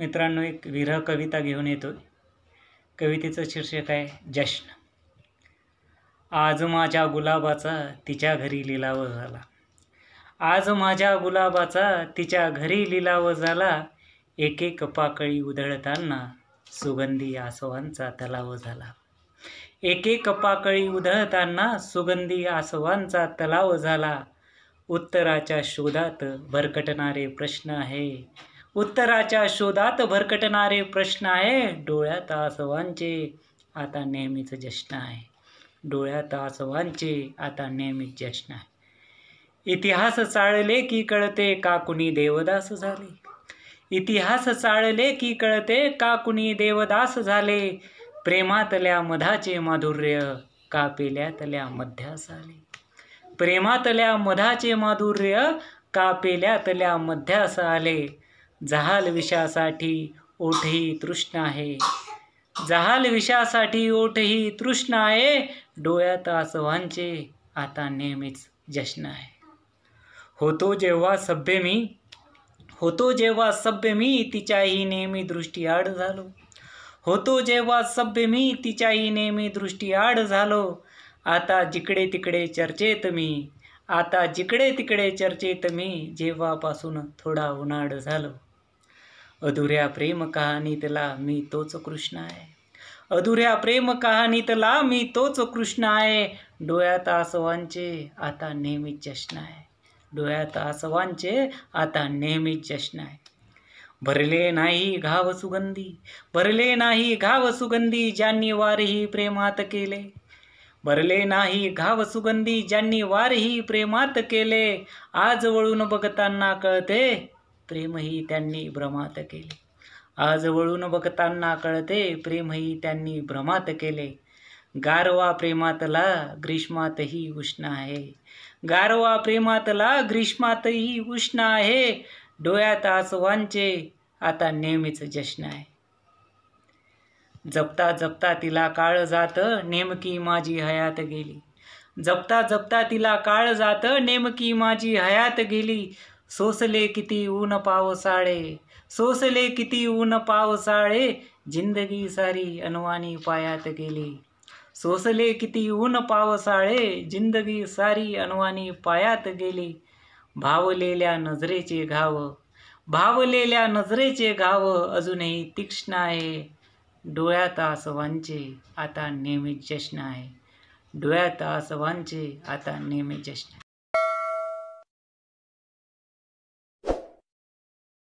मित्रांनो एक विरह कविता घेऊन येतो कवितेचं शीर्षक आहे जश्न आज माझ्या गुलाबाचा तिच्या घरी लिलाव झाला आज माझ्या गुलाबाचा तिच्या घरी लिलाव झाला एक एक पाकळी उधळताना सुगंधी आसवांचा तलाव झाला एक एक पाकळी उधळताना सुगंधी आसवांचा तलाव झाला उत्तराच्या शोधात भरकटणारे प्रश्न आहे उत्तराच्या शोधात भरकटणारे प्रश्न आहे डोळ्यात आसवांचे आता नेहमीच जश्न आहे डोळ्यात आसवांचे आता नेहमीच जश्न आहे इतिहास चाळले की कळते का कुणी देवदास झाले इतिहास चाळले की कळते का कुणी देवदास झाले प्रेमातल्या मधाचे माधुर्य का पेल्यातल्या मध्यास आले प्रेमातल्या मधाचे माधुर्य का पेल्यातल्या मध्यास आले जहाल विषासाठी ओठही तृष्ण आहे जहाल विषासाठी ओठही तृष्ण आहे डोळ्यात आसवांचे आता नेहमीच जश्न आहे होतो जेव्हा सभ्य मी होतो जेव्हा सभ्य मी तिच्याही नेहमी दृष्टी आड झालो होतो जेव्हा सभ्य मी तिच्याही नेहमी दृष्टी आड झालो आता जिकडे तिकडे चर्चेत मी आता जिकडे तिकडे चर्चेत मी जेव्हापासून थोडा उन्हाळ झालो अधुऱ्या प्रेम कहाणीतला मी तोच कृष्ण आहे अधुऱ्या प्रेम कहाणीतला मी तोच कृष्ण आहे डोळ्यात आसवांचे आता नेहमीच जश्न आहे डोळ्यात आसवांचे आता नेहमीच जश्न आहे भरले नाही घाव सुगंधी भरले नाही घाव सुगंधी ज्यांनी वारही प्रेमात केले भरले नाही घाव सुगंधी ज्यांनी वारही प्रेमात केले आज वळून बघताना कळते प्रेमही त्यांनी भ्रमात केले आज वळून बघताना कळते प्रेमही त्यांनी भ्रमात केले गारवा प्रेमातला ग्रीष्मातही उष्ण आहे गारवा प्रेमातला ग्रीष्मातही उष्ण आहे डोळ्यात आसवांचे आता नेहमीच जश्न आहे जपता जपता तिला काळ जात नेमकी माझी हयात गेली जपता जपता तिला काळ जात नेमकी माझी हयात गेली सोसले किती ऊन पावसाळे सोसले किती ऊन पावसाळे जिंदगी सारी अनवानी पायात गेली सोसले किती ऊन पावसाळे जिंदगी सारी अनवाणी पायात गेली भावलेल्या नजरेचे घाव भावलेल्या नजरेचे घाव अजूनही तीक्ष्ण आहे डोळ्यात आसवांचे आता नेहमी जश्न आहे डोळ्यात आसवांचे आता नेहमी जश्न